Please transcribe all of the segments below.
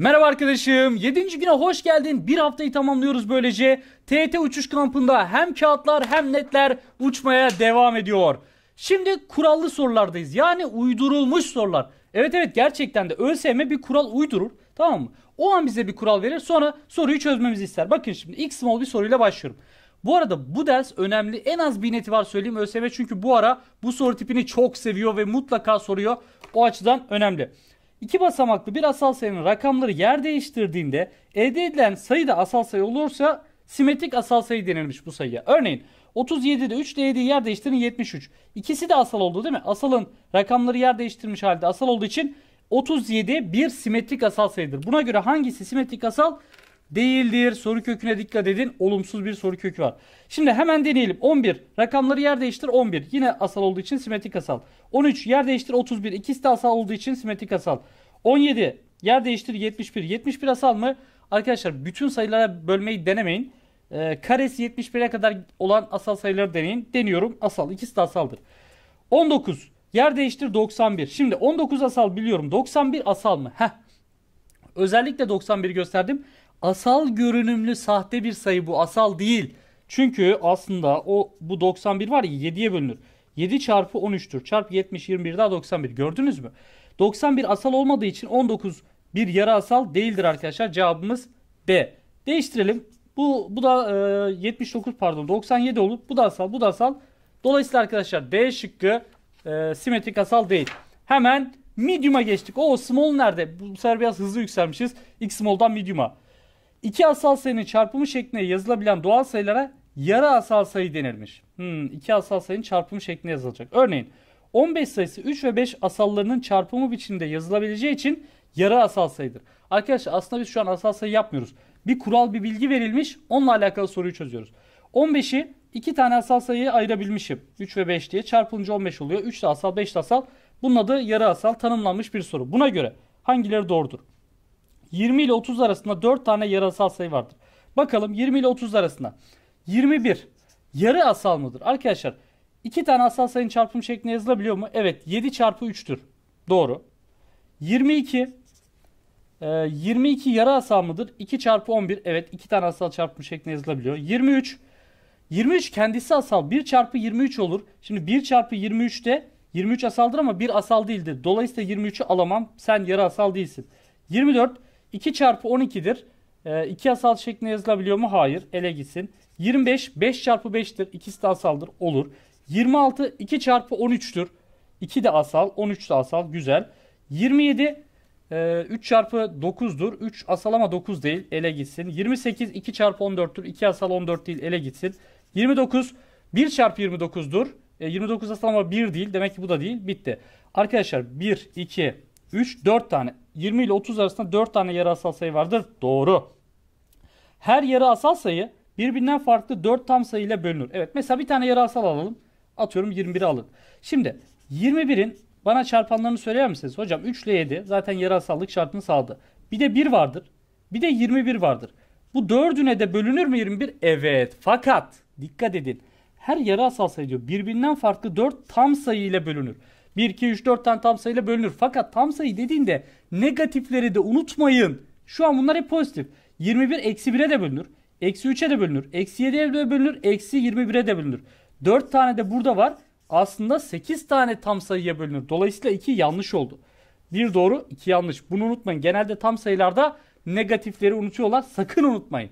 Merhaba arkadaşım. 7. güne hoş geldin. Bir haftayı tamamlıyoruz böylece. TET uçuş kampında hem kağıtlar hem netler uçmaya devam ediyor. Şimdi kurallı sorulardayız. Yani uydurulmuş sorular. Evet evet gerçekten de ÖSYM bir kural uydurur. Tamam mı? O an bize bir kural verir. Sonra soruyu çözmemizi ister. Bakın şimdi x small bir soruyla başlıyorum. Bu arada bu ders önemli. En az bir neti var söyleyeyim ÖSYM çünkü bu ara bu soru tipini çok seviyor ve mutlaka soruyor. O açıdan önemli. İki basamaklı bir asal sayının rakamları yer değiştirdiğinde elde edilen sayı da asal sayı olursa simetrik asal sayı denilmiş bu sayıya. Örneğin 37'de 3 değdiği yer değiştirin 73. İkisi de asal oldu değil mi? Asalın rakamları yer değiştirmiş halde asal olduğu için 37 bir simetrik asal sayıdır. Buna göre hangisi simetrik asal? değildir. Soru köküne dikkat edin. Olumsuz bir soru kökü var. Şimdi hemen deneyelim. 11. Rakamları yer değiştir 11. Yine asal olduğu için simetrik asal. 13. Yer değiştir 31. İkisi de asal olduğu için simetrik asal. 17. Yer değiştir 71. 71 asal mı? Arkadaşlar bütün sayılara bölmeyi denemeyin. Ee, karesi 71'e kadar olan asal sayıları deneyin. Deniyorum asal. İkisi de asaldır. 19. Yer değiştir 91. Şimdi 19 asal biliyorum. 91 asal mı? Heh. Özellikle 91 gösterdim asal görünümlü sahte bir sayı bu. Asal değil. Çünkü aslında o bu 91 var ya 7'ye bölünür. 7 çarpı 13'tür. Çarpı 70 21 daha 91. Gördünüz mü? 91 asal olmadığı için 19 bir yarı asal değildir arkadaşlar. Cevabımız B Değiştirelim. Bu, bu da e, 79 pardon 97 olur bu da asal bu da asal. Dolayısıyla arkadaşlar D şıkkı e, simetrik asal değil. Hemen medium'a geçtik. O small nerede? Bu sefer biraz hızlı yükselmişiz. X small'dan medium'a. İki asal sayının çarpımı şeklinde yazılabilen doğal sayılara yarı asal sayı denirmiş. Hmm, iki asal sayının çarpımı şeklinde yazılacak. Örneğin 15 sayısı 3 ve 5 asallarının çarpımı biçiminde yazılabileceği için yarı asal sayıdır. Arkadaşlar aslında biz şu an asal sayı yapmıyoruz. Bir kural bir bilgi verilmiş onunla alakalı soruyu çözüyoruz. 15'i iki tane asal sayıya ayırabilmişim. 3 ve 5 diye çarpılınca 15 oluyor. 3 de asal 5 de asal. Bunun adı yarı asal tanımlanmış bir soru. Buna göre hangileri doğrudur? 20 ile 30 arasında 4 tane yarı asal sayı vardır. Bakalım 20 ile 30 arasında. 21 yarı asal mıdır? Arkadaşlar iki tane asal sayının çarpım şeklinde yazılabiliyor mu? Evet 7 çarpı 3'tür. Doğru. 22 22 e, yarı asal mıdır? 2 çarpı 11. Evet 2 tane asal çarpım şeklinde yazılabiliyor. 23 23 kendisi asal. 1 çarpı 23 olur. Şimdi 1 çarpı 23 de 23 asaldır ama 1 asal değildir. Dolayısıyla 23'ü alamam. Sen yarı asal değilsin. 24 2 çarpı 12'dir. E, ee, iki asal şeklinde yazılabiliyor mu? Hayır. Ele gitsin. 25 5 çarpı 5'tir. İkisi de asaldır. Olur. 26 2 çarpı 13'tür. 2 de asal. 13 de asal. Güzel. 27 e, 3 çarpı 9'dur. 3 asal ama 9 değil. Ele gitsin. 28 2 çarpı 14'tür. 2 asal 14 değil. Ele gitsin. 29 1 çarpı 29'dur. E, 29 asal ama 1 değil. Demek ki bu da değil. Bitti. Arkadaşlar 1, 2, 3, 4 tane 20 ile 30 arasında 4 tane yarı asal sayı vardır. Doğru. Her yarı asal sayı birbirinden farklı 4 tam sayı ile bölünür. Evet mesela bir tane yarı asal alalım. Atıyorum 21'i alın. Şimdi 21'in bana çarpanlarını söyler misiniz? Hocam 3 ile 7 zaten yarı asallık şartını sağladı. Bir de 1 vardır. Bir de 21 vardır. Bu dördüne de bölünür mü 21? Evet. Fakat dikkat edin. Her yarı asal sayı diyor birbirinden farklı 4 tam sayı ile bölünür. 1, 2, 3, 4 tane tam sayıyla bölünür. Fakat tam sayı dediğinde negatifleri de unutmayın. Şu an bunlar hep pozitif. 21 eksi 1'e de bölünür. Eksi 3'e de bölünür. Eksi 7'ye de bölünür. Eksi 21'e de bölünür. 4 tane de burada var. Aslında 8 tane tam sayıya bölünür. Dolayısıyla 2 yanlış oldu. 1 doğru 2 yanlış. Bunu unutmayın. Genelde tam sayılarda negatifleri unutuyorlar. Sakın unutmayın.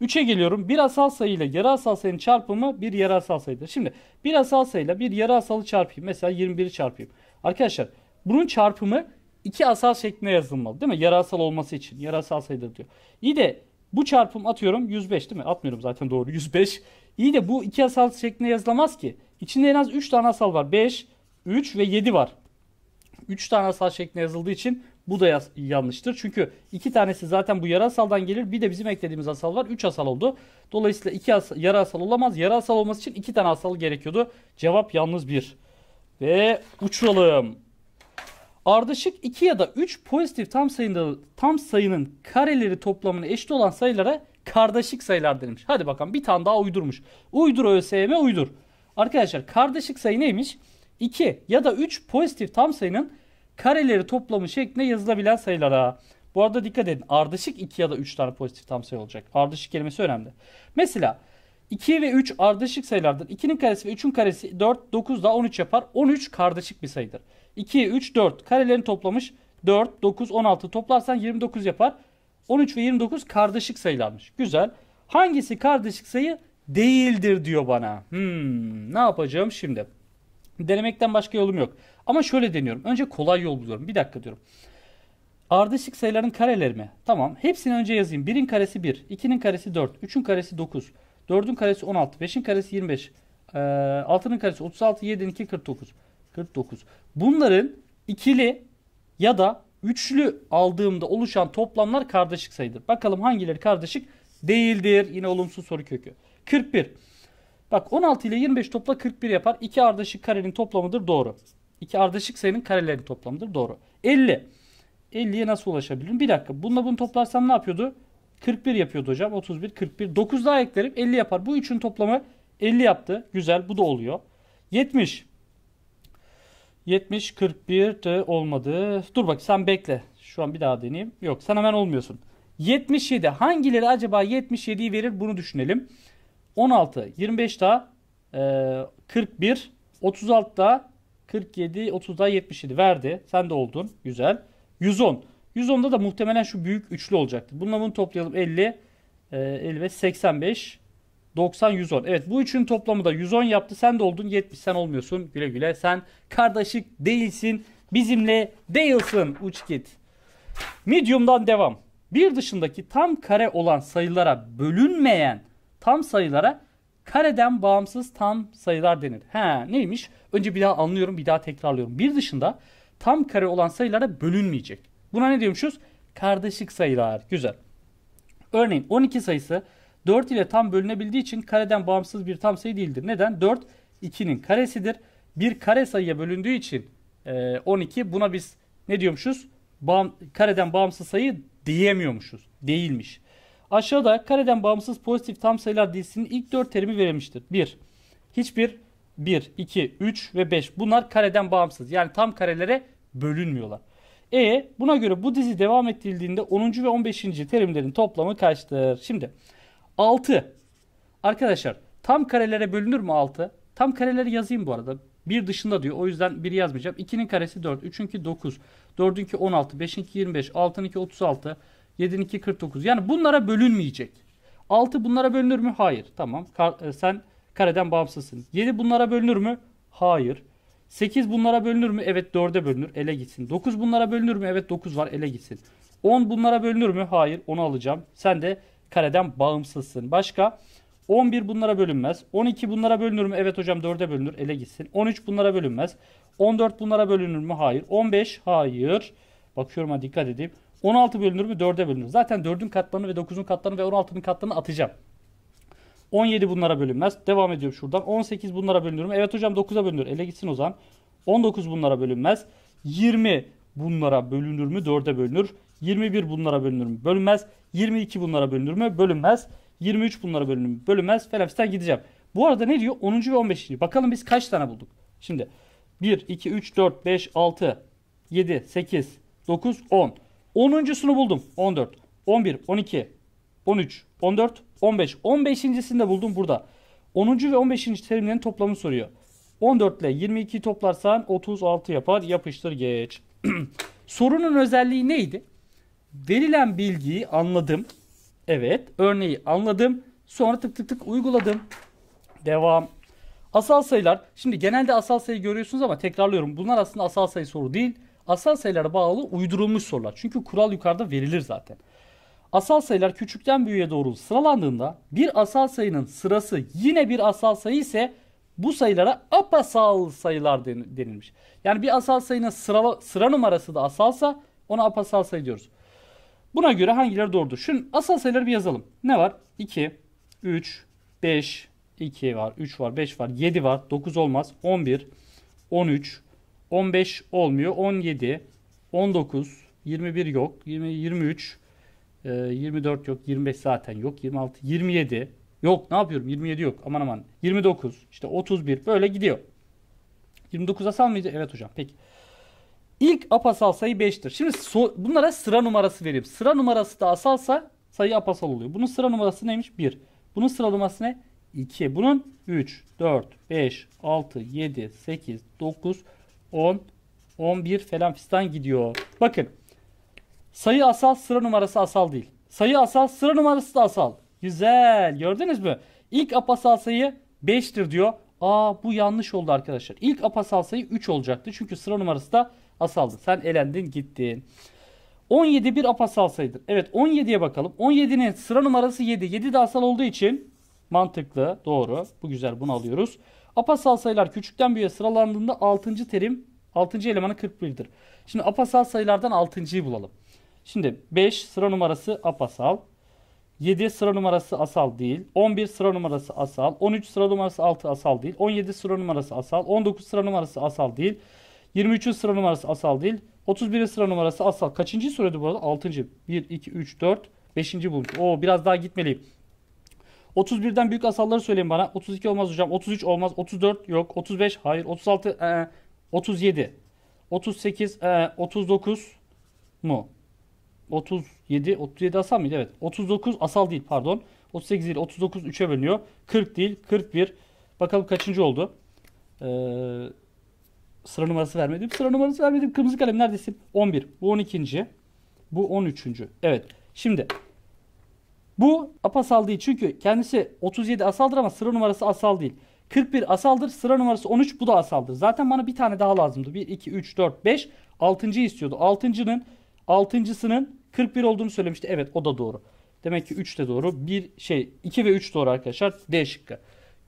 3'e geliyorum. Bir asal sayı ile yarı asal sayının çarpımı bir yarı asal sayıdır. Şimdi bir asal sayıyla bir yarı asalı çarpayım. Mesela 21'i çarpayım. Arkadaşlar bunun çarpımı iki asal şeklinde yazılmalı değil mi? Yarı asal olması için. Yarı asal sayıdır diyor. İyi de bu çarpım atıyorum 105 değil mi? Atmıyorum zaten doğru 105. İyi de bu iki asal şeklinde yazılamaz ki. İçinde en az 3 tane asal var. 5, 3 ve 7 var. 3 tane asal şeklinde yazıldığı için bu da yanlıştır. Çünkü iki tanesi zaten bu yarı asaldan gelir. Bir de bizim eklediğimiz asal var. Üç asal oldu. Dolayısıyla iki as yarı asal olamaz. Yarı asal olması için iki tane asal gerekiyordu. Cevap yalnız bir. Ve uçuralım. Ardışık 2 ya da 3 pozitif tam sayının, tam sayının kareleri toplamına eşit olan sayılara kardeşik sayılar denilmiş. Hadi bakalım bir tane daha uydurmuş. Uydur ÖSYM uydur. Arkadaşlar kardeşik sayı neymiş? 2 ya da 3 pozitif tam sayının kareleri toplamı şeklinde yazılabilen sayılara. Bu arada dikkat edin ardışık 2 ya da 3 tane pozitif tam sayı olacak. Ardışık kelimesi önemli. Mesela 2 ve 3 ardışık sayılardır. 2'nin karesi ve 3'ün karesi 4, 9 daha 13 yapar. 13 kardeşik bir sayıdır. 2, 3, 4 karelerini toplamış 4, 9, 16 toplarsan 29 yapar. 13 ve 29 kardeşik sayılarmış. Güzel. Hangisi kardeşik sayı değildir diyor bana. Hmm, ne yapacağım şimdi? Denemekten başka yolum yok. Ama şöyle deniyorum. Önce kolay yol buluyorum. Bir dakika diyorum. Ardışık sayıların kareleri mi? Tamam. Hepsini önce yazayım. 1'in karesi 1, 2'nin karesi 4, 3'ün karesi 9, 4'ün karesi 16, 5'in karesi 25, 6'nın karesi 36, 7'nin 2 49. 49. Bunların ikili ya da üçlü aldığımda oluşan toplamlar kardeşlik sayıdır. Bakalım hangileri kardeşlik değildir. Yine olumsuz soru kökü. 41. Bak 16 ile 25 topla 41 yapar. 2 ardışık karenin toplamıdır doğru. 2 ardışık sayının karelerinin toplamıdır doğru. 50. 50'ye nasıl ulaşabilirim? Bir dakika. Bununla bunu toplarsam ne yapıyordu? 41 yapıyordu hocam. 31, 41. 9 daha eklerim 50 yapar. Bu üçün toplamı 50 yaptı. Güzel. Bu da oluyor. 70. 70, 41 de olmadı. Dur bak sen bekle. Şu an bir daha deneyeyim. Yok sen hemen olmuyorsun. 77. Hangileri acaba 77'yi verir bunu düşünelim. 16, 25 daha e, 41, 36 daha 47, 30 daha 77 verdi. Sen de oldun. Güzel. 110. 110'da da muhtemelen şu büyük üçlü olacaktı. Bununla bunu toplayalım. 50, e, 55, 85, 90, 110. Evet bu üçünün toplamı da 110 yaptı. Sen de oldun 70. Sen olmuyorsun. Güle güle. Sen kardeşik değilsin. Bizimle değilsin uç git. Medium'dan devam. Bir dışındaki tam kare olan sayılara bölünmeyen tam sayılara kareden bağımsız tam sayılar denir. He neymiş? Önce bir daha anlıyorum bir daha tekrarlıyorum. Bir dışında tam kare olan sayılara bölünmeyecek. Buna ne diyormuşuz? Kardeşlik sayılar. Güzel. Örneğin 12 sayısı 4 ile tam bölünebildiği için kareden bağımsız bir tam sayı değildir. Neden? 4 2'nin karesidir. Bir kare sayıya bölündüğü için 12 e, buna biz ne diyormuşuz? Bağım, kareden bağımsız sayı diyemiyormuşuz. Değilmiş. Aşağıda kareden bağımsız pozitif tam sayılar dizisinin ilk 4 terimi verilmiştir. 1. Hiçbir 1, 2, 3 ve 5 bunlar kareden bağımsız. Yani tam karelere bölünmüyorlar. E buna göre bu dizi devam ettirildiğinde 10. ve 15. terimlerin toplamı kaçtır? Şimdi 6. Arkadaşlar tam karelere bölünür mü 6? Tam kareleri yazayım bu arada. 1 dışında diyor. O yüzden 1'i yazmayacağım. 2'nin karesi 4. 3'ünki 9. 4'ünki 16. 5'inki 25. 6'nınki 36. 7249 Yani bunlara bölünmeyecek. 6 bunlara bölünür mü? Hayır. Tamam. Kar, e, sen kareden bağımsızsın. 7 bunlara bölünür mü? Hayır. 8 bunlara bölünür mü? Evet 4'e bölünür. Ele gitsin. 9 bunlara bölünür mü? Evet 9 var. Ele gitsin. 10 bunlara bölünür mü? Hayır. Onu alacağım. Sen de kareden bağımsızsın. Başka? 11 bunlara bölünmez. 12 bunlara bölünür mü? Evet hocam 4'e bölünür. Ele gitsin. 13 bunlara bölünmez. 14 bunlara bölünür mü? Hayır. 15 hayır. Bakıyorum ha dikkat edeyim. 16 bölünür mü? 4'e bölünür. Zaten 4'ün katlarını ve 9'un katlarını ve 16'nın katlarını atacağım. 17 bunlara bölünmez. Devam ediyorum şuradan. 18 bunlara bölünür mü? Evet hocam 9'a bölünür. Ele gitsin o zaman. 19 bunlara bölünmez. 20 bunlara bölünür mü? 4'e bölünür. 21 bunlara bölünür mü? Bölünmez. 22 bunlara bölünür mü? Bölünmez. 23 bunlara bölünür mü? Bölünmez. Felafisten gideceğim. Bu arada ne diyor? 10. ve 15. Bakalım biz kaç tane bulduk? Şimdi 1, 2, 3, 4, 5, 6, 7, 8, 9, 10. 10.sunu buldum. 14, 11, 12, 13, 14, 15. 15.sini de buldum burada. 10. ve 15. terimlerin toplamı soruyor. 14 ile 22'yi toplarsan 36 yapar. Yapıştır geç. Sorunun özelliği neydi? Verilen bilgiyi anladım. Evet, örneği anladım. Sonra tık tık tık uyguladım. Devam. Asal sayılar. Şimdi genelde asal sayı görüyorsunuz ama tekrarlıyorum. Bunlar aslında asal sayı soru değil asal sayılara bağlı uydurulmuş sorular. Çünkü kural yukarıda verilir zaten. Asal sayılar küçükten büyüğe doğru sıralandığında bir asal sayının sırası yine bir asal sayı ise bu sayılara apasal sayılar denilmiş. Yani bir asal sayının sıra, sıra numarası da asalsa ona apasal sayı diyoruz. Buna göre hangileri doğrudur? Şimdi asal sayıları bir yazalım. Ne var? 2, 3, 5, 2 var, 3 var, 5 var, 7 var, 9 olmaz, 11, 13, 15 olmuyor. 17, 19, 21 yok. 20, 23, 24 yok. 25 zaten yok. 26, 27 yok. Ne yapıyorum? 27 yok. Aman aman. 29, işte 31 böyle gidiyor. 29'a salmayacak. Evet hocam. Peki. İlk apasal sayı 5'tir. Şimdi so bunlara sıra numarası vereyim. Sıra numarası da asalsa sayı apasal oluyor. Bunun sıra numarası neymiş? 1. Bunun sıra numarası ne? 2. Bunun 3, 4, 5, 6, 7, 8, 9, 10. 10, 11 falan fistan gidiyor. Bakın sayı asal sıra numarası asal değil. Sayı asal sıra numarası da asal. Güzel gördünüz mü? İlk apasal sayı 5'tir diyor. Aa bu yanlış oldu arkadaşlar. İlk apasal sayı 3 olacaktı. Çünkü sıra numarası da asaldı. Sen elendin gittin. 17 bir apasal sayıdır. Evet 17'ye bakalım. 17'nin sıra numarası 7. 7 de asal olduğu için mantıklı. Doğru. Bu güzel bunu alıyoruz. Apasal sayılar küçükten büyüğe sıralandığında 6. terim 6. elemanı 41'dir. Şimdi apasal sayılardan 6.'yı bulalım. Şimdi 5 sıra numarası apasal. 7 sıra numarası asal değil. 11 sıra numarası asal. 13 sıra numarası 6 asal değil. 17 sıra numarası asal. 19 sıra numarası asal değil. 23. sıra numarası asal değil. 31. sıra numarası asal. Kaçıncı sürede bu arada? 6. 1, 2, 3, 4, 5. bulmuş. Oo biraz daha gitmeliyim. 31'den büyük asalları söyleyin bana. 32 olmaz hocam. 33 olmaz. 34 yok. 35 hayır. 36 ee, 37. 38 ee, 39 mu? 37 37 asal mıydı? Evet. 39 asal değil pardon. 38 değil 39 3'e bölünüyor. 40 değil 41. Bakalım kaçıncı oldu? Ee, sıra numarası vermedim. Sıra numarası vermedim. Kırmızı kalem neredesin? 11. Bu 12. Bu 13. Evet. Şimdi bu apasal değil çünkü kendisi 37 asaldır ama sıra numarası asal değil. 41 asaldır sıra numarası 13 bu da asaldır. Zaten bana bir tane daha lazımdı. 1, 2, 3, 4, 5 6.yı istiyordu. 6.'nın 6.sının 41 olduğunu söylemişti. Evet o da doğru. Demek ki 3 de doğru. 1 şey 2 ve 3 doğru arkadaşlar. D şıkkı.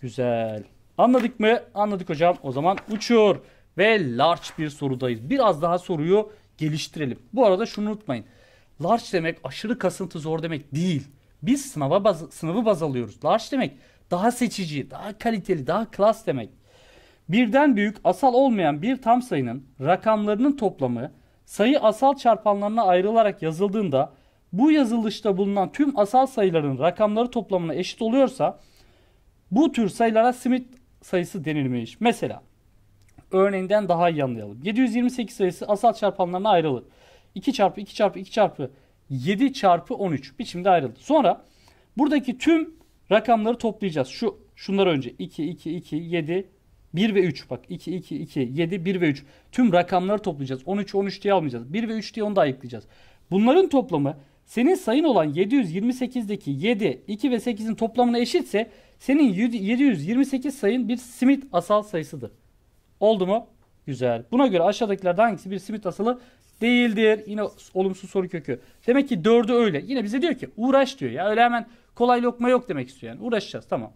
Güzel. Anladık mı? Anladık hocam. O zaman uçuyor ve large bir sorudayız. Biraz daha soruyu geliştirelim. Bu arada şunu unutmayın. Large demek aşırı kasıntı zor demek değil. Biz sınava baz, sınavı baz alıyoruz. Large demek daha seçici, daha kaliteli, daha klas demek. Birden büyük asal olmayan bir tam sayının rakamlarının toplamı sayı asal çarpanlarına ayrılarak yazıldığında bu yazılışta bulunan tüm asal sayıların rakamları toplamına eşit oluyorsa bu tür sayılara simit sayısı denilmiş. Mesela örneğinden daha iyi anlayalım. 728 sayısı asal çarpanlarına ayrılır. 2 çarpı 2 çarpı 2 çarpı 7 çarpı 13 biçimde ayrıldı. Sonra buradaki tüm rakamları toplayacağız. Şu şunlar önce 2 2 2 7 1 ve 3 bak 2 2 2 7 1 ve 3 tüm rakamları toplayacağız. 13 13 diye almayacağız. 1 ve 3 diye onu da ayıklayacağız. Bunların toplamı senin sayın olan 728'deki 7, 2 ve 8'in toplamına eşitse senin 728 sayın bir simit asal sayısıdır. Oldu mu? Güzel. Buna göre aşağıdakilerden hangisi bir simit asalı değildir. Yine olumsuz soru kökü. Demek ki dördü öyle. Yine bize diyor ki uğraş diyor. Ya öyle hemen kolay lokma yok demek istiyor yani. Uğraşacağız tamam.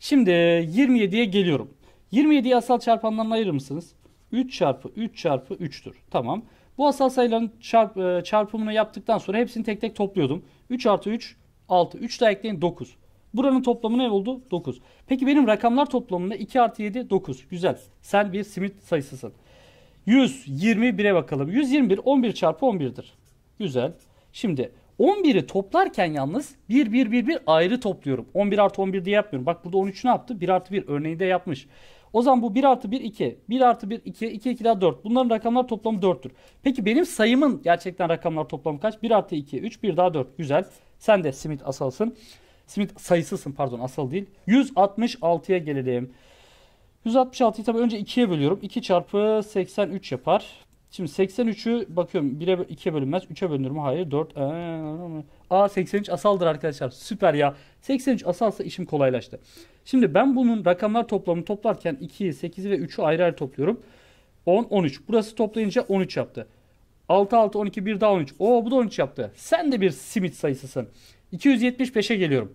Şimdi 27'ye geliyorum. 27'yi asal çarpanlarına ayırır mısınız? 3 çarpı 3 çarpı 3'tür. Tamam. Bu asal sayıların çarp, e, çarpımını yaptıktan sonra hepsini tek tek topluyordum. 3 artı 3 6. 3 daha ekleyin 9. Buranın toplamı ne oldu? 9. Peki benim rakamlar toplamında 2 artı 7 9. Güzel. Sen bir simit sayısısın. 121'e bakalım. 121 11 çarpı 11'dir. Güzel. Şimdi 11'i toplarken yalnız 1 1 1 1 ayrı topluyorum. 11 artı 11 diye yapmıyorum. Bak burada 13 ne yaptı? 1 artı 1 örneği de yapmış. O zaman bu 1 artı 1 2. 1 artı 1 2. 2 2 daha 4. Bunların rakamlar toplamı 4'tür. Peki benim sayımın gerçekten rakamlar toplamı kaç? 1 artı 2. 3 1 daha 4. Güzel. Sen de simit asalsın. Simit sayısısın pardon asal değil. 166'ya gelelim. 166'yı tabii önce 2'ye bölüyorum. 2 çarpı 83 yapar. Şimdi 83'ü bakıyorum 1'e 2'ye bölünmez. 3'e bölünür mü? Hayır. 4. Ee, A 83 asaldır arkadaşlar. Süper ya. 83 asalsa işim kolaylaştı. Şimdi ben bunun rakamlar toplamını toplarken 2'yi, 8'i ve 3'ü ayrı ayrı topluyorum. 10, 13. Burası toplayınca 13 yaptı. 6, 6, 12, 1 daha 13. Oo bu da 13 yaptı. Sen de bir simit sayısısın. 275'e geliyorum.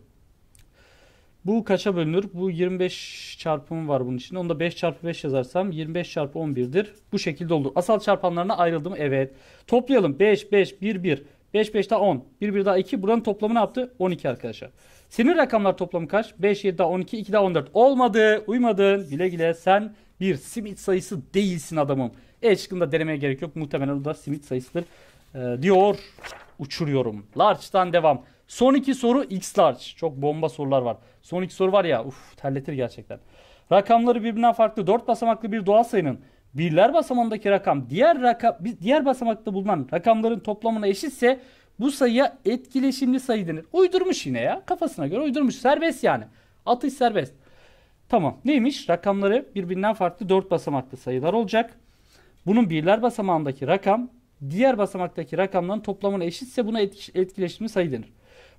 Bu kaça bölünür? Bu 25 çarpımı var bunun içinde. Onu da 5 çarpı 5 yazarsam 25 çarpı 11'dir. Bu şekilde olur. Asal çarpanlarına ayrıldım mı? Evet. Toplayalım. 5, 5, 1, 1. 5, 5 daha 10. 1, 1 daha 2. Buranın toplamı ne yaptı? 12 arkadaşlar. Senin rakamlar toplamı kaç? 5, 7 daha 12, 2 daha 14. Olmadı. Uymadın. Güle güle. Sen bir simit sayısı değilsin adamım. E şıkkında denemeye gerek yok. Muhtemelen o da simit sayısıdır. Ee, diyor. Uçuruyorum. Large'dan devam. Son iki soru X large. Çok bomba sorular var. Son iki soru var ya uf terletir gerçekten. Rakamları birbirinden farklı dört basamaklı bir doğal sayının birler basamağındaki rakam diğer rakam diğer basamakta bulunan rakamların toplamına eşitse bu sayıya etkileşimli sayı denir. Uydurmuş yine ya. Kafasına göre uydurmuş. Serbest yani. Atış serbest. Tamam. Neymiş? Rakamları birbirinden farklı dört basamaklı sayılar olacak. Bunun birler basamağındaki rakam diğer basamaktaki rakamların toplamına eşitse buna etkileşimli sayı denir.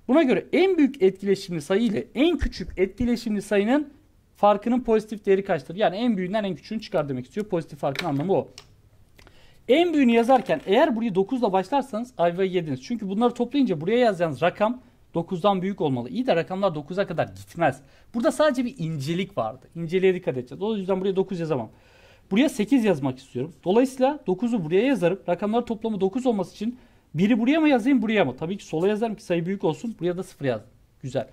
Buna göre en büyük etkileşimli sayı ile en küçük etkileşimli sayının farkının pozitif değeri kaçtır? Yani en büyüğünden en küçüğünü çıkar demek istiyor. Pozitif farkın anlamı o. En büyüğünü yazarken eğer burayı 9 ile başlarsanız ayvayı yediniz. Çünkü bunları toplayınca buraya yazacağınız rakam 9'dan büyük olmalı. İyi de rakamlar 9'a kadar gitmez. Burada sadece bir incelik vardı. İnceliğe dikkat edeceğiz. O yüzden buraya 9 yazamam. Buraya 8 yazmak istiyorum. Dolayısıyla 9'u buraya yazarım. Rakamları toplamı 9 olması için biri buraya mı yazayım buraya mı? Tabii ki sola yazarım ki sayı büyük olsun. Buraya da sıfır yaz. Güzel.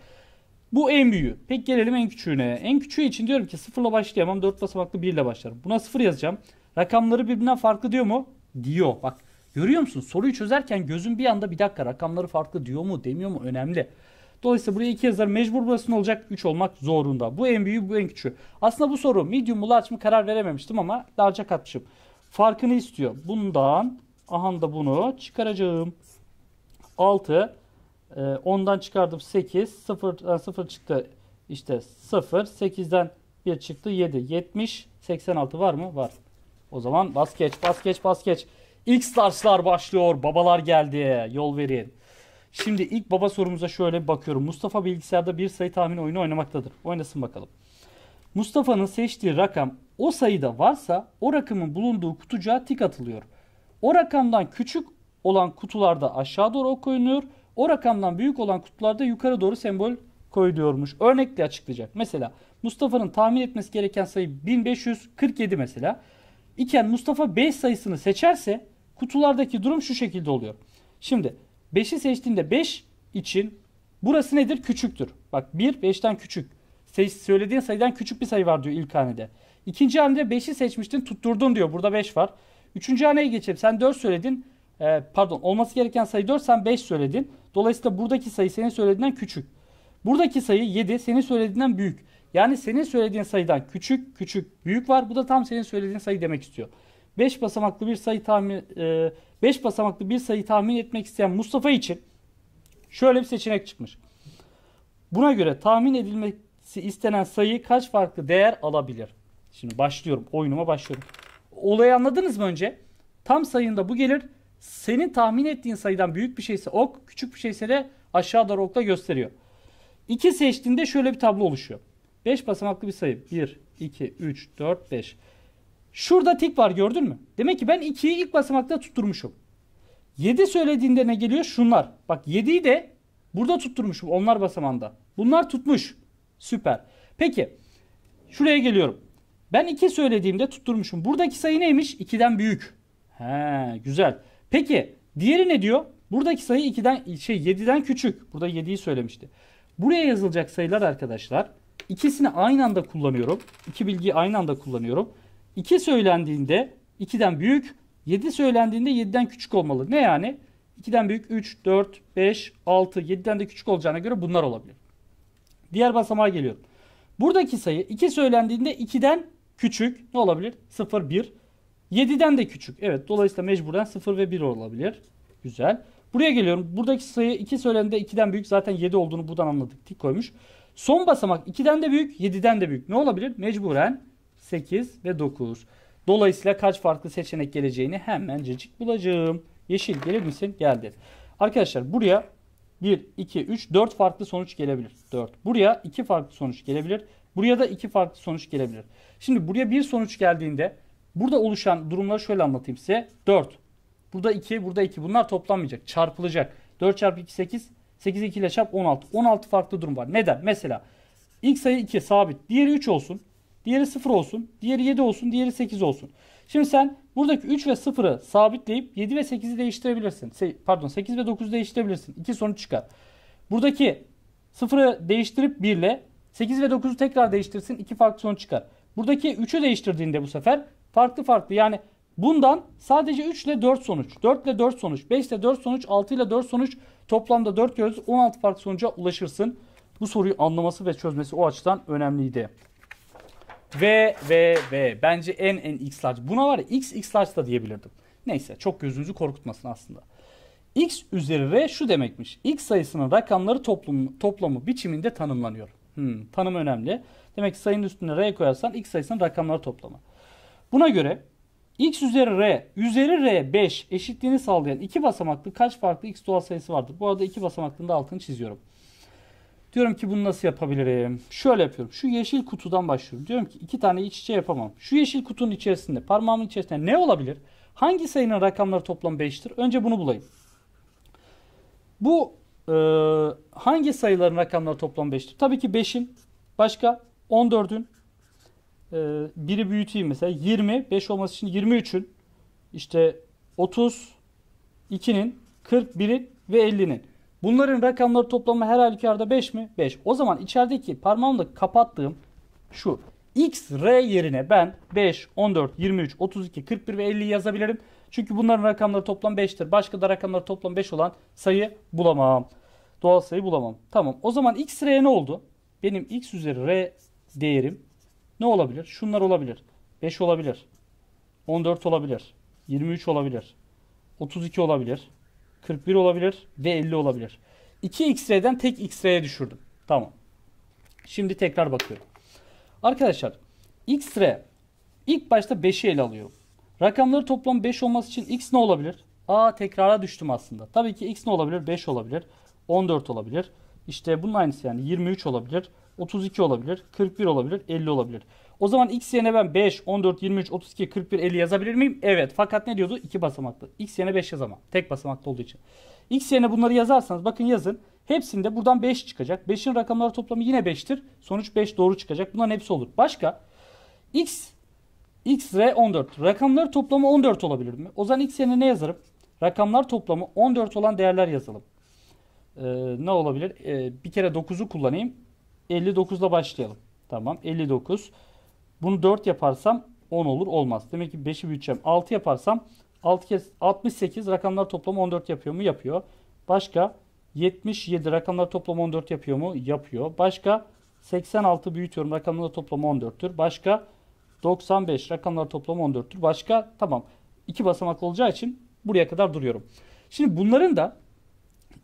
Bu en büyüğü. Peki gelelim en küçüğüne. En küçüğü için diyorum ki sıfırla başlayamam. Dört basamaklı 1 ile başlarım. Buna sıfır yazacağım. Rakamları birbirinden farklı diyor mu? Diyor. Bak görüyor musun? Soruyu çözerken gözün bir anda bir dakika rakamları farklı diyor mu demiyor mu önemli. Dolayısıyla buraya 2 yazar. Mecbur burası ne olacak? 3 olmak zorunda. Bu en büyüğü bu en küçüğü. Aslında bu soru medium mu large mı karar verememiştim ama large'a katmışım. Farkını istiyor. Bundan Ahan da bunu çıkaracağım. 6 e, 10'dan çıkardım 8 0 0 çıktı işte 0 8'den 1 çıktı 7 70 86 var mı? Var. O zaman bas geç bas geç bas geç. X large'lar başlıyor. Babalar geldi. Yol verin. Şimdi ilk baba sorumuza şöyle bakıyorum. Mustafa bilgisayarda bir sayı tahmin oyunu oynamaktadır. Oynasın bakalım. Mustafa'nın seçtiği rakam o sayıda varsa o rakamın bulunduğu kutucuğa tik atılıyor. O rakamdan küçük olan kutularda aşağı doğru ok koyuluyor. O rakamdan büyük olan kutularda yukarı doğru sembol koyuluyormuş. Örnekle açıklayacak. Mesela Mustafa'nın tahmin etmesi gereken sayı 1547 mesela. İken Mustafa 5 sayısını seçerse kutulardaki durum şu şekilde oluyor. Şimdi 5'i seçtiğinde 5 için burası nedir? Küçüktür. Bak 1 5'ten küçük. söylediğin sayıdan küçük bir sayı var diyor ilk hanede. İkinci hanede 5'i seçmiştin tutturdun diyor. Burada 5 var. Üçüncü haneye geçelim. Sen 4 söyledin. Ee, pardon olması gereken sayı 4 sen 5 söyledin. Dolayısıyla buradaki sayı senin söylediğinden küçük. Buradaki sayı 7 senin söylediğinden büyük. Yani senin söylediğin sayıdan küçük küçük büyük var. Bu da tam senin söylediğin sayı demek istiyor. 5 basamaklı bir sayı tahmin 5 e, basamaklı bir sayı tahmin etmek isteyen Mustafa için şöyle bir seçenek çıkmış. Buna göre tahmin edilmesi istenen sayı kaç farklı değer alabilir? Şimdi başlıyorum. Oyunuma başlıyorum olayı anladınız mı önce? Tam sayında bu gelir. Senin tahmin ettiğin sayıdan büyük bir şeyse ok, küçük bir şeyse de aşağı doğru okla gösteriyor. 2 seçtiğinde şöyle bir tablo oluşuyor. 5 basamaklı bir sayı. 1, 2, 3, 4, 5. Şurada tik var gördün mü? Demek ki ben 2'yi ilk basamakta tutturmuşum. 7 söylediğinde ne geliyor? Şunlar. Bak 7'yi de burada tutturmuşum onlar basamanda. Bunlar tutmuş. Süper. Peki şuraya geliyorum. Ben 2 söylediğimde tutturmuşum. Buradaki sayı neymiş? 2'den büyük. He, güzel. Peki diğeri ne diyor? Buradaki sayı 2'den şey 7'den küçük. Burada 7'yi söylemişti. Buraya yazılacak sayılar arkadaşlar ikisini aynı anda kullanıyorum. İki bilgiyi aynı anda kullanıyorum. 2 söylendiğinde 2'den büyük, 7 söylendiğinde 7'den küçük olmalı. Ne yani? 2'den büyük 3, 4, 5, 6, 7'den de küçük olacağına göre bunlar olabilir. Diğer basamağa geliyorum. Buradaki sayı 2 söylendiğinde 2'den küçük ne olabilir? 0, 1. 7'den de küçük. Evet dolayısıyla mecburen 0 ve 1 olabilir. Güzel. Buraya geliyorum. Buradaki sayı 2 söylendiğinde 2'den büyük. Zaten 7 olduğunu buradan anladık. Tik koymuş. Son basamak 2'den de büyük, 7'den de büyük. Ne olabilir? Mecburen 8 ve 9. Dolayısıyla kaç farklı seçenek geleceğini hemencecik bulacağım. Yeşil gelir misin? Geldi. Arkadaşlar buraya 1, 2, 3, 4 farklı sonuç gelebilir. 4. Buraya 2 farklı sonuç gelebilir. Buraya da iki farklı sonuç gelebilir. Şimdi buraya bir sonuç geldiğinde burada oluşan durumları şöyle anlatayım size. 4. Burada 2, burada 2. Bunlar toplanmayacak, çarpılacak. 4 çarpı 2 8, 8 2 ile çarp 16. 16 farklı durum var. Neden? Mesela ilk sayı 2 sabit. Diğeri 3 olsun. Diğeri 0 olsun. Diğeri 7 olsun. Diğeri 8 olsun. Şimdi sen buradaki 3 ve 0'ı sabitleyip 7 ve 8'i değiştirebilirsin. pardon 8 ve 9'u değiştirebilirsin. 2 sonuç çıkar. Buradaki 0'ı değiştirip 1 ile 8 ve 9'u tekrar değiştirsin. iki farklı sonuç çıkar. Buradaki 3'ü değiştirdiğinde bu sefer farklı farklı yani bundan sadece 3 ile 4 sonuç, 4 ile 4 sonuç, 5 ile 4 sonuç, 6 ile 4 sonuç toplamda 4 görürüz. 16 farklı sonuca ulaşırsın. Bu soruyu anlaması ve çözmesi o açıdan önemliydi. Ve ve ve bence en en x large. Buna var ya x x large da diyebilirdim. Neyse çok gözünüzü korkutmasın aslında. x üzeri r şu demekmiş. x sayısının rakamları toplumu, toplamı biçiminde tanımlanıyor. Hmm, tanım önemli. Demek ki sayının üstüne r koyarsan x sayısının rakamları toplamı. Buna göre x üzeri r üzeri r 5 eşitliğini sağlayan iki basamaklı kaç farklı x doğal sayısı vardır? Bu arada iki basamaklının da altını çiziyorum. Diyorum ki bunu nasıl yapabilirim? Şöyle yapıyorum. Şu yeşil kutudan başlıyorum. Diyorum ki iki tane iç içe yapamam. Şu yeşil kutunun içerisinde parmağımın içerisinde ne olabilir? Hangi sayının rakamları toplam 5'tir? Önce bunu bulayım. Bu e, hangi sayıların rakamları toplam 5'tir? Tabii ki 5'in başka 14'ün e, ee, biri büyüteyim mesela 20 5 olması için 23'ün işte 30 2'nin 41'in ve 50'nin. Bunların rakamları toplamı her halükarda 5 mi? 5. O zaman içerideki parmağımla kapattığım şu x, r yerine ben 5, 14, 23, 32, 41 ve 50'yi yazabilirim. Çünkü bunların rakamları toplam 5'tir. Başka da rakamları toplam 5 olan sayı bulamam. Doğal sayı bulamam. Tamam. O zaman x r ne oldu? Benim x üzeri r değerim ne olabilir? Şunlar olabilir. 5 olabilir. 14 olabilir. 23 olabilir. 32 olabilir. 41 olabilir ve 50 olabilir. 2 x r'den tek x-ray'e düşürdüm. Tamam. Şimdi tekrar bakıyorum. Arkadaşlar x r ilk başta 5'i ele alıyorum. Rakamları toplam 5 olması için x ne olabilir? A tekrara düştüm aslında. Tabii ki x ne olabilir? 5 olabilir. 14 olabilir. İşte bunun aynısı yani 23 olabilir. 32 olabilir. 41 olabilir. 50 olabilir. O zaman x yerine ben 5, 14, 23, 32, 41, 50 yazabilir miyim? Evet. Fakat ne diyordu? 2 basamaklı. X yerine 5 yazamam. Tek basamaklı olduğu için. X yerine bunları yazarsanız bakın yazın. Hepsinde buradan 5 çıkacak. 5'in rakamları toplamı yine 5'tir. Sonuç 5 doğru çıkacak. Bunların hepsi olur. Başka? X X, R 14. Rakamları toplamı 14 olabilir mi? O zaman X yerine ne yazarım? Rakamlar toplamı 14 olan değerler yazalım. Ee, ne olabilir? Ee, bir kere 9'u kullanayım. 59 ile başlayalım. Tamam 59. Bunu 4 yaparsam 10 olur olmaz. Demek ki 5'i büyüteceğim. 6 yaparsam 6 kez 68 rakamlar toplamı 14 yapıyor mu? Yapıyor. Başka 77 rakamlar toplamı 14 yapıyor mu? Yapıyor. Başka 86 büyütüyorum rakamlar toplamı 14'tür. Başka 95 rakamlar toplamı 14'tür. Başka tamam. iki basamak olacağı için buraya kadar duruyorum. Şimdi bunların da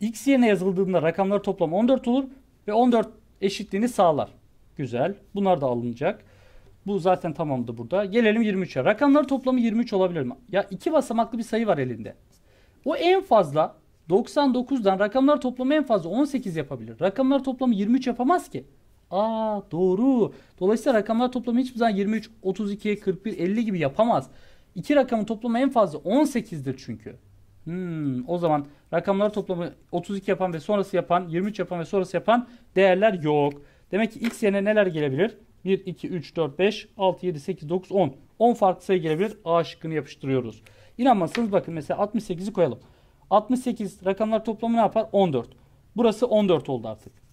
x yerine yazıldığında rakamlar toplamı 14 olur ve 14 eşitliğini sağlar. Güzel. Bunlar da alınacak. Bu zaten tamamdı burada. Gelelim 23'e. Rakamlar toplamı 23 olabilir mi? Ya iki basamaklı bir sayı var elinde. O en fazla 99'dan rakamlar toplamı en fazla 18 yapabilir. Rakamlar toplamı 23 yapamaz ki. Aa doğru. Dolayısıyla rakamlar toplamı hiçbir zaman 23, 32, 41, 50 gibi yapamaz. İki rakamın toplamı en fazla 18'dir çünkü. Hmm, o zaman rakamlar toplamı 32 yapan ve sonrası yapan, 23 yapan ve sonrası yapan değerler yok. Demek ki x yerine neler gelebilir? 1, 2, 3, 4, 5, 6, 7, 8, 9, 10. 10 farklı sayı gelebilir. A şıkkını yapıştırıyoruz. İnanmazsanız bakın mesela 68'i koyalım. 68 rakamlar toplamı ne yapar? 14. Burası 14 oldu artık.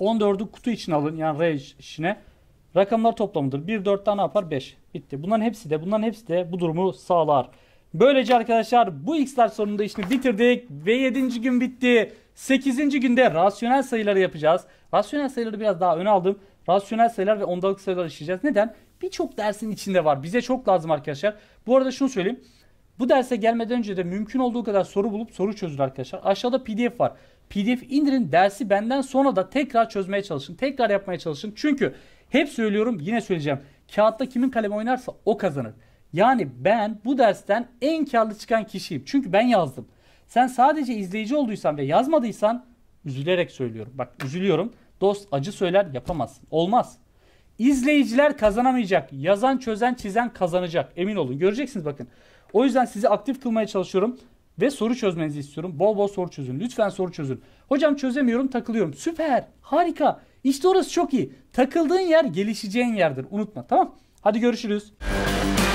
14'ü kutu için alın yani range işine. Rakamlar toplamıdır. 1 4 tane yapar 5. Bitti. Bunların hepsi de bunların hepsi de bu durumu sağlar. Böylece arkadaşlar bu x'ler sonunda işini bitirdik ve 7. gün bitti. 8. günde rasyonel sayıları yapacağız. Rasyonel sayıları biraz daha öne aldım. Rasyonel sayılar ve ondalık sayılar işleyeceğiz. Neden? Birçok dersin içinde var. Bize çok lazım arkadaşlar. Bu arada şunu söyleyeyim. Bu derse gelmeden önce de mümkün olduğu kadar soru bulup soru çözün arkadaşlar. Aşağıda pdf var. PDF indirin dersi benden sonra da tekrar çözmeye çalışın. Tekrar yapmaya çalışın. Çünkü hep söylüyorum yine söyleyeceğim. Kağıtta kimin kalemi oynarsa o kazanır. Yani ben bu dersten en karlı çıkan kişiyim. Çünkü ben yazdım. Sen sadece izleyici olduysan ve yazmadıysan üzülerek söylüyorum. Bak üzülüyorum. Dost acı söyler yapamazsın. Olmaz. İzleyiciler kazanamayacak. Yazan, çözen, çizen kazanacak. Emin olun. Göreceksiniz bakın. O yüzden sizi aktif kılmaya çalışıyorum. Ve soru çözmenizi istiyorum. Bol bol soru çözün. Lütfen soru çözün. Hocam çözemiyorum takılıyorum. Süper. Harika. İşte orası çok iyi. Takıldığın yer gelişeceğin yerdir. Unutma tamam. Hadi görüşürüz.